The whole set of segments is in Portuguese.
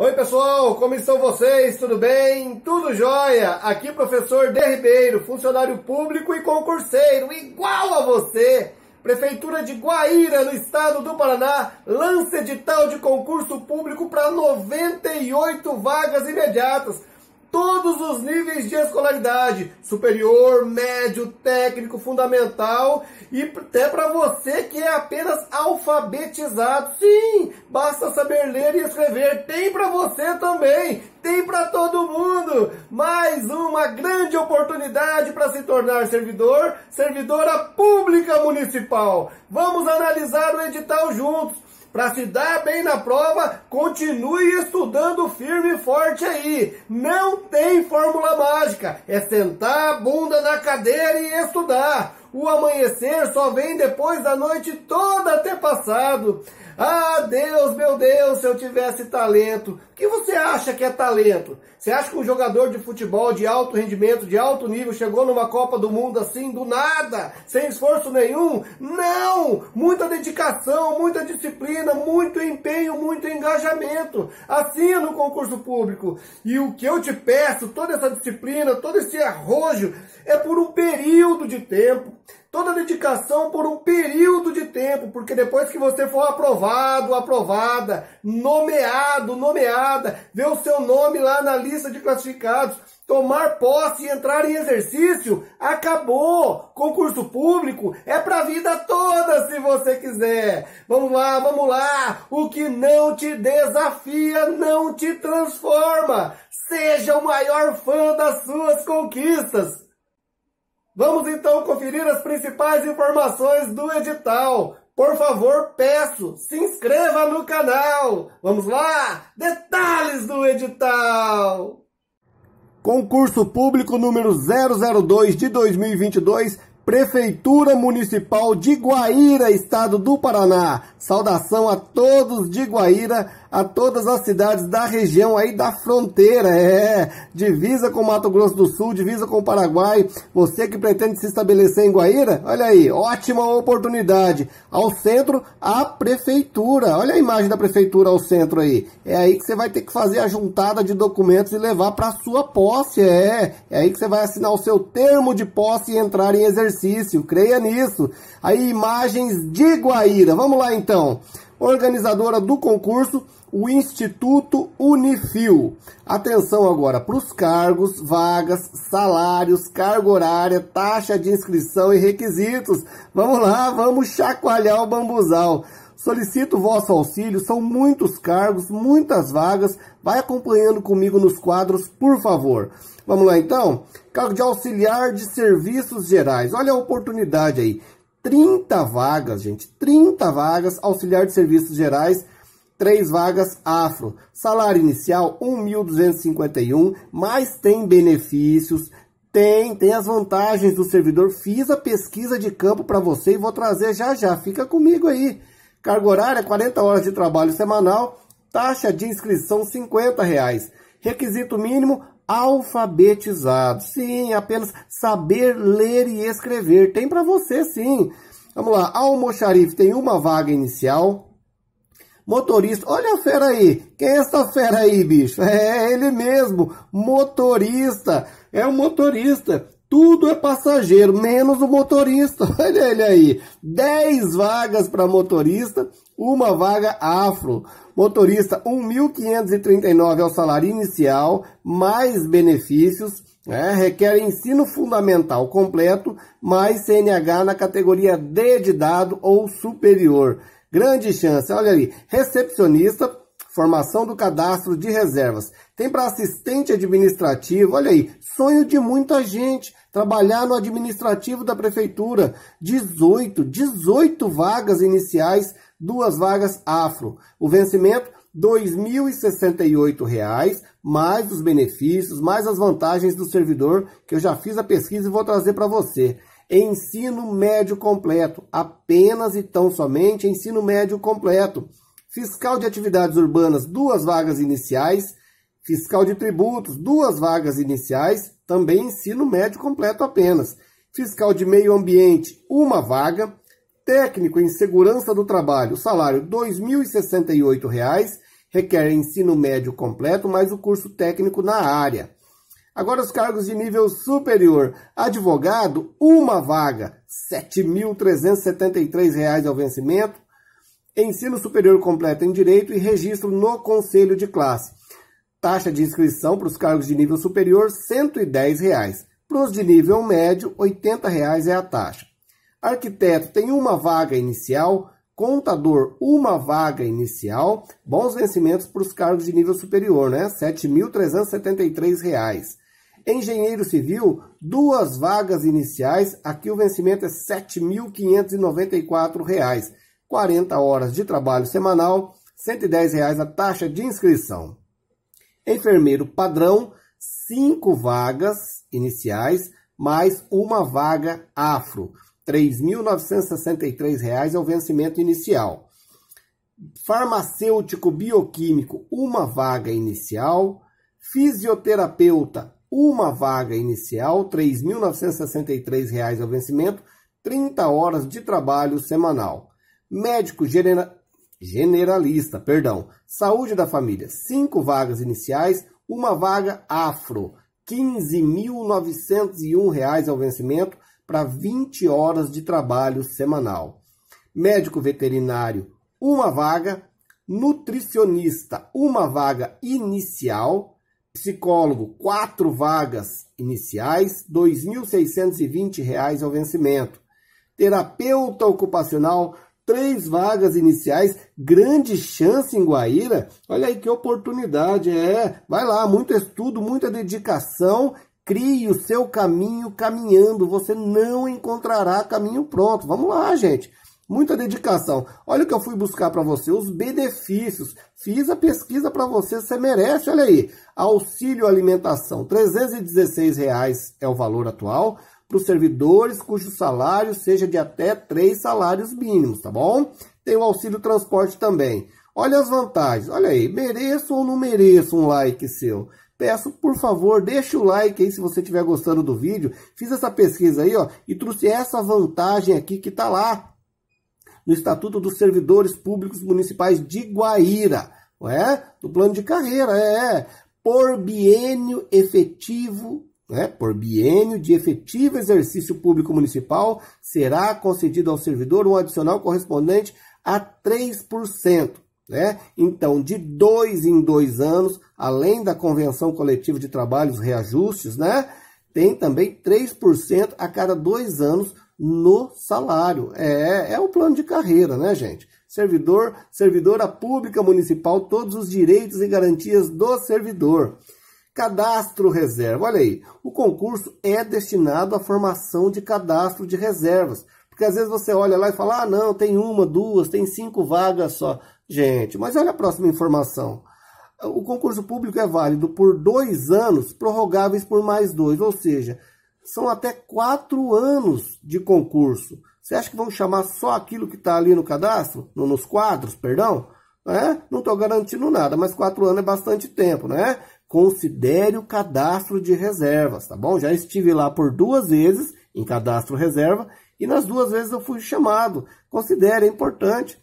Oi pessoal, como estão vocês? Tudo bem? Tudo jóia? Aqui professor De Ribeiro, funcionário público e concurseiro, igual a você! Prefeitura de Guaíra, no estado do Paraná, lança edital de concurso público para 98 vagas imediatas todos os níveis de escolaridade, superior, médio, técnico, fundamental e até para você que é apenas alfabetizado. Sim, basta saber ler e escrever. Tem para você também, tem para todo mundo. Mais uma grande oportunidade para se tornar servidor, servidora pública municipal. Vamos analisar o edital juntos. Para se dar bem na prova, continue estudando firme e forte aí. Não tem fórmula mágica. É sentar a bunda na cadeira e estudar. O amanhecer só vem depois da noite toda ter passado. Ah, Deus, meu Deus, se eu tivesse talento. O que você acha que é talento? Você acha que um jogador de futebol de alto rendimento, de alto nível, chegou numa Copa do Mundo assim, do nada, sem esforço nenhum? Não! Muita dedicação, muita disciplina, muito empenho, muito engajamento. Assim é no concurso público. E o que eu te peço, toda essa disciplina, todo esse arrojo, é por um período de tempo toda a dedicação por um período de tempo, porque depois que você for aprovado, aprovada, nomeado, nomeada, ver o seu nome lá na lista de classificados, tomar posse e entrar em exercício, acabou. Concurso público é para a vida toda, se você quiser. Vamos lá, vamos lá. O que não te desafia não te transforma. Seja o maior fã das suas conquistas. Vamos então conferir as principais informações do edital. Por favor, peço, se inscreva no canal. Vamos lá? Detalhes do edital. Concurso público número 002 de 2022, Prefeitura Municipal de Guaíra, Estado do Paraná. Saudação a todos de Guaíra a todas as cidades da região aí da fronteira, é, divisa com Mato Grosso do Sul, divisa com o Paraguai, você que pretende se estabelecer em Guaíra, olha aí, ótima oportunidade, ao centro, a prefeitura, olha a imagem da prefeitura ao centro aí, é aí que você vai ter que fazer a juntada de documentos e levar para sua posse, é, é aí que você vai assinar o seu termo de posse e entrar em exercício, creia nisso, aí imagens de Guaíra, vamos lá então, organizadora do concurso, o Instituto Unifil. Atenção agora para os cargos, vagas, salários, carga horária, taxa de inscrição e requisitos. Vamos lá, vamos chacoalhar o bambuzal. Solicito o vosso auxílio, são muitos cargos, muitas vagas. Vai acompanhando comigo nos quadros, por favor. Vamos lá então? Cargo de auxiliar de serviços gerais. Olha a oportunidade aí. 30 vagas, gente, 30 vagas, auxiliar de serviços gerais, 3 vagas afro. Salário inicial 1.251, mas tem benefícios, tem, tem as vantagens do servidor. Fiz a pesquisa de campo para você e vou trazer já já. Fica comigo aí. Carga horária 40 horas de trabalho semanal, taxa de inscrição 50 reais. Requisito mínimo, alfabetizado. Sim, apenas saber ler e escrever. Tem para você, sim. Vamos lá, almoxarife tem uma vaga inicial. Motorista, olha a fera aí. Quem é essa fera aí, bicho? É ele mesmo, motorista. É o motorista. Tudo é passageiro, menos o motorista. Olha ele aí. 10 vagas para motorista uma vaga afro. Motorista, 1.539 é o salário inicial, mais benefícios, né? requer ensino fundamental completo, mais CNH na categoria D de dado ou superior. Grande chance, olha ali, recepcionista, formação do cadastro de reservas. Tem para assistente administrativo, olha aí, sonho de muita gente, trabalhar no administrativo da prefeitura. 18, 18 vagas iniciais, duas vagas afro. O vencimento R$ 2.068, mais os benefícios, mais as vantagens do servidor, que eu já fiz a pesquisa e vou trazer para você. Ensino médio completo, apenas e tão somente ensino médio completo. Fiscal de atividades urbanas, duas vagas iniciais. Fiscal de tributos, duas vagas iniciais. Também ensino médio completo apenas. Fiscal de meio ambiente, uma vaga. Técnico em segurança do trabalho, salário R$ 2.068. Requer ensino médio completo, mais o curso técnico na área. Agora os cargos de nível superior. Advogado, uma vaga, R$ 7.373 ao vencimento ensino superior completo em direito e registro no conselho de classe. Taxa de inscrição para os cargos de nível superior R$ 110,00. Reais. Para os de nível médio, R$ 80,00 reais é a taxa. Arquiteto tem uma vaga inicial, contador uma vaga inicial, bons vencimentos para os cargos de nível superior, né? R$ 7.373,00. Engenheiro civil, duas vagas iniciais, aqui o vencimento é R$ 7.594,00. 40 horas de trabalho semanal, R$ 110,00 a taxa de inscrição. Enfermeiro padrão, 5 vagas iniciais, mais uma vaga afro. R$ 3.963,00 é o vencimento inicial. Farmacêutico bioquímico, uma vaga inicial. Fisioterapeuta, uma vaga inicial, R$ 3.963,00 é o vencimento, 30 horas de trabalho semanal. Médico genera... generalista, perdão. Saúde da família, cinco vagas iniciais, uma vaga afro. R$ 15.901 ao vencimento para 20 horas de trabalho semanal. Médico veterinário, uma vaga. Nutricionista, uma vaga inicial. Psicólogo, quatro vagas iniciais, R$ 2.620 ao vencimento. Terapeuta ocupacional, três vagas iniciais, grande chance em Guaíra. Olha aí que oportunidade, é. Vai lá, muito estudo, muita dedicação. Crie o seu caminho caminhando. Você não encontrará caminho pronto. Vamos lá, gente. Muita dedicação. Olha o que eu fui buscar para você, os benefícios. Fiz a pesquisa para você, você merece, olha aí. Auxílio alimentação, R$ reais é o valor atual para os servidores cujo salário seja de até três salários mínimos, tá bom? Tem o auxílio transporte também. Olha as vantagens, olha aí, mereço ou não mereço um like seu? Peço, por favor, deixa o like aí se você estiver gostando do vídeo. Fiz essa pesquisa aí, ó, e trouxe essa vantagem aqui que tá lá no Estatuto dos Servidores Públicos Municipais de Guaíra, é? Do plano de carreira, é. é. Por bienio efetivo né, por biênio de efetivo exercício público municipal, será concedido ao servidor um adicional correspondente a 3%. Né? Então, de dois em dois anos, além da convenção coletiva de trabalhos reajustes, né, tem também 3% a cada dois anos no salário. É, é o plano de carreira, né, gente? Servidor, servidora pública municipal, todos os direitos e garantias do servidor. Cadastro reserva. Olha aí, o concurso é destinado à formação de cadastro de reservas. Porque às vezes você olha lá e fala, ah, não, tem uma, duas, tem cinco vagas só. Gente, mas olha a próxima informação. O concurso público é válido por dois anos, prorrogáveis por mais dois, ou seja, são até quatro anos de concurso. Você acha que vão chamar só aquilo que está ali no cadastro, nos quadros, perdão? É? Não estou garantindo nada, mas quatro anos é bastante tempo, né? considere o cadastro de reservas, tá bom? Já estive lá por duas vezes em cadastro reserva e nas duas vezes eu fui chamado. Considere, é importante.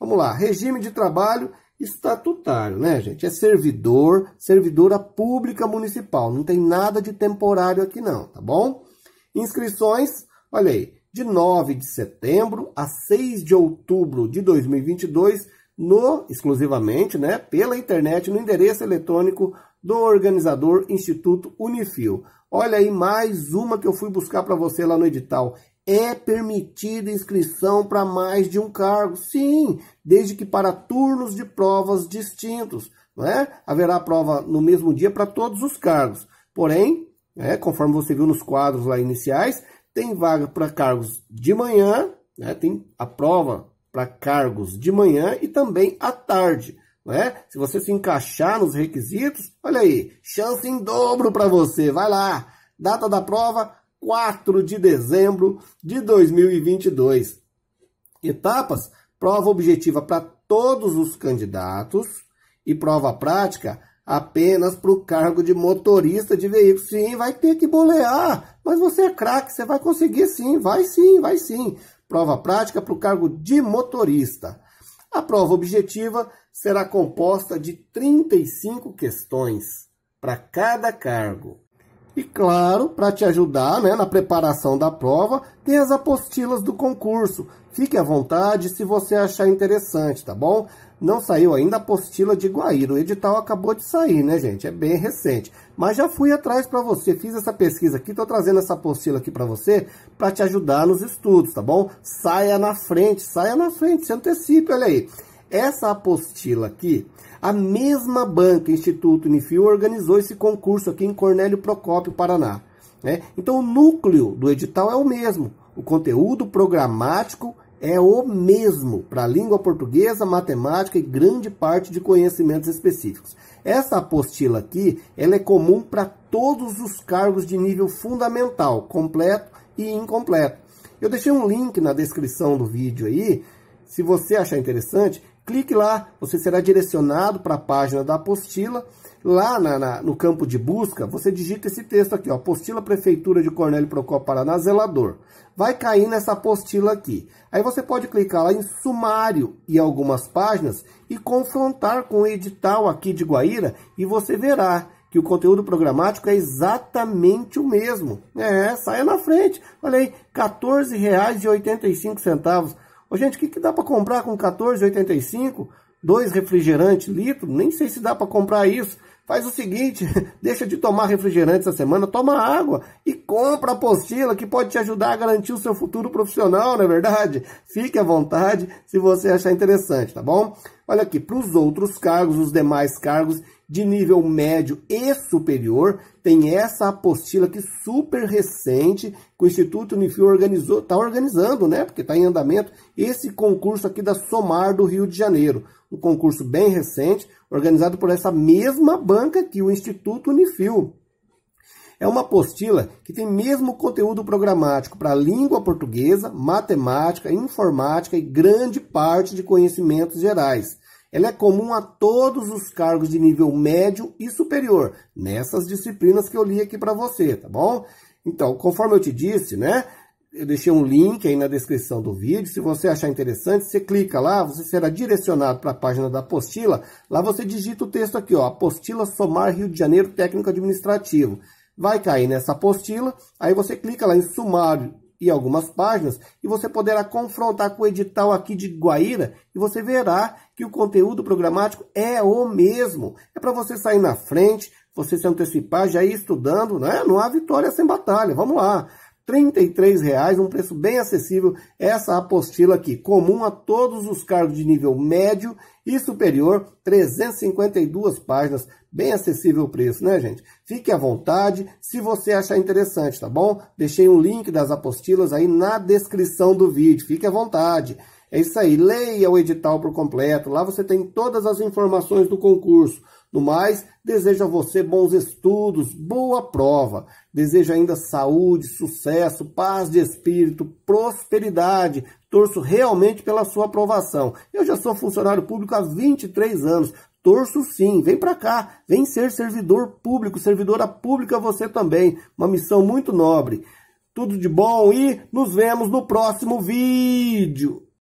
Vamos lá, regime de trabalho estatutário, né, gente? É servidor, servidora pública municipal. Não tem nada de temporário aqui não, tá bom? Inscrições, olha aí, de 9 de setembro a 6 de outubro de 2022 no exclusivamente, né, pela internet no endereço eletrônico do organizador Instituto Unifil. Olha aí mais uma que eu fui buscar para você lá no edital. É permitida inscrição para mais de um cargo? Sim, desde que para turnos de provas distintos, não é? Haverá prova no mesmo dia para todos os cargos. Porém, é, conforme você viu nos quadros lá iniciais, tem vaga para cargos de manhã, né, tem a prova para cargos de manhã e também à tarde. Né? Se você se encaixar nos requisitos, olha aí, chance em dobro para você. Vai lá. Data da prova 4 de dezembro de 2022. Etapas: prova objetiva para todos os candidatos e prova prática apenas para o cargo de motorista de veículo. Sim, vai ter que bolear, mas você é craque, você vai conseguir sim, vai sim, vai sim prova prática para o cargo de motorista. A prova objetiva será composta de 35 questões para cada cargo. E claro, para te ajudar né, na preparação da prova, tem as apostilas do concurso. Fique à vontade se você achar interessante, tá bom? Não saiu ainda a apostila de Guaíra. O edital acabou de sair, né, gente? É bem recente. Mas já fui atrás para você, fiz essa pesquisa aqui, estou trazendo essa apostila aqui para você para te ajudar nos estudos, tá bom? Saia na frente, saia na frente, se antecipe, olha aí. Essa apostila aqui, a mesma banca, Instituto Unifil, organizou esse concurso aqui em Cornélio Procópio, Paraná. Né? Então o núcleo do edital é o mesmo, o conteúdo programático é o mesmo para língua portuguesa, matemática e grande parte de conhecimentos específicos. Essa apostila aqui, ela é comum para todos os cargos de nível fundamental, completo e incompleto. Eu deixei um link na descrição do vídeo aí, se você achar interessante, clique lá, você será direcionado para a página da apostila Lá na, na, no campo de busca, você digita esse texto aqui, ó, apostila Prefeitura de Cornélio Procópio Paraná, zelador. Vai cair nessa apostila aqui. Aí você pode clicar lá em sumário e algumas páginas e confrontar com o edital aqui de Guaíra e você verá que o conteúdo programático é exatamente o mesmo. É, saia na frente. Olha aí, R$ gente, o que, que dá para comprar com R$14,85? Dois refrigerantes litro? Nem sei se dá para comprar isso. Faz o seguinte, deixa de tomar refrigerante essa semana, toma água e compra a apostila que pode te ajudar a garantir o seu futuro profissional, não é verdade? Fique à vontade se você achar interessante, tá bom? Olha aqui, para os outros cargos, os demais cargos de nível médio e superior, tem essa apostila aqui super recente o Instituto Unifil organizou, está organizando, né? Porque está em andamento esse concurso aqui da Somar do Rio de Janeiro. Um concurso bem recente, organizado por essa mesma banca que o Instituto Unifil. É uma apostila que tem mesmo conteúdo programático para língua portuguesa, matemática, informática e grande parte de conhecimentos gerais. Ela é comum a todos os cargos de nível médio e superior, nessas disciplinas que eu li aqui para você, tá bom? Então, conforme eu te disse, né? Eu deixei um link aí na descrição do vídeo. Se você achar interessante, você clica lá, você será direcionado para a página da apostila. Lá você digita o texto aqui, ó, apostila somar Rio de Janeiro técnico administrativo. Vai cair nessa apostila, aí você clica lá em sumário e algumas páginas e você poderá confrontar com o edital aqui de Guaíra e você verá que o conteúdo programático é o mesmo. É para você sair na frente, você se antecipar, já ir estudando, né? Não há vitória sem batalha, vamos lá. R$ 33,00, um preço bem acessível, essa apostila aqui, comum a todos os cargos de nível médio e superior, 352 páginas, bem acessível o preço, né, gente? Fique à vontade, se você achar interessante, tá bom? Deixei um link das apostilas aí na descrição do vídeo, fique à vontade. É isso aí, leia o edital por completo, lá você tem todas as informações do concurso no mais, desejo a você bons estudos, boa prova. Desejo ainda saúde, sucesso, paz de espírito, prosperidade. Torço realmente pela sua aprovação. Eu já sou funcionário público há 23 anos. Torço sim, vem para cá, vem ser servidor público, servidora pública você também. Uma missão muito nobre. Tudo de bom e nos vemos no próximo vídeo.